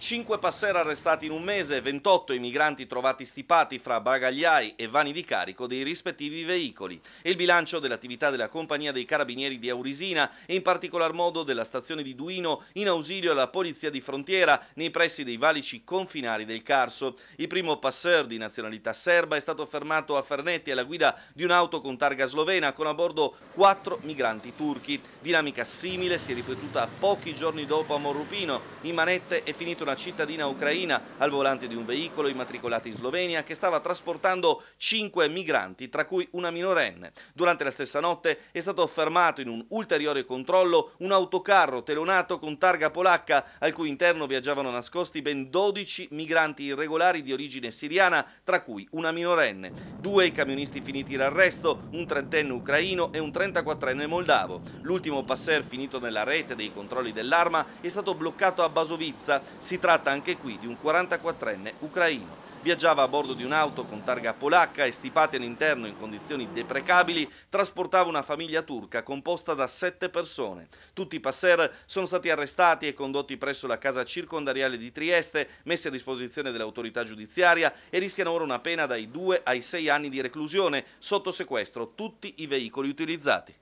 5 passer arrestati in un mese, 28 i migranti trovati stipati fra bagagliai e vani di carico dei rispettivi veicoli. Il bilancio dell'attività della compagnia dei carabinieri di Aurisina e in particolar modo della stazione di Duino in ausilio alla polizia di frontiera nei pressi dei valici confinari del Carso. Il primo passer di nazionalità serba è stato fermato a Fernetti alla guida di un'auto con targa slovena con a bordo 4 migranti turchi. Dinamica simile si è ripetuta pochi giorni dopo a Morrupino. In manette e finito una cittadina ucraina al volante di un veicolo immatricolato in Slovenia che stava trasportando cinque migranti, tra cui una minorenne. Durante la stessa notte è stato fermato in un ulteriore controllo un autocarro telonato con targa polacca al cui interno viaggiavano nascosti ben 12 migranti irregolari di origine siriana, tra cui una minorenne. Due i camionisti finiti l'arresto, un trentenne ucraino e un 34enne moldavo. L'ultimo passer finito nella rete dei controlli dell'arma è stato bloccato a Basovizza. Si si tratta anche qui di un 44enne ucraino. Viaggiava a bordo di un'auto con targa polacca e stipati all'interno in condizioni deprecabili, trasportava una famiglia turca composta da sette persone. Tutti i passer sono stati arrestati e condotti presso la casa circondariale di Trieste, messi a disposizione dell'autorità giudiziaria e rischiano ora una pena dai due ai sei anni di reclusione, sotto sequestro tutti i veicoli utilizzati.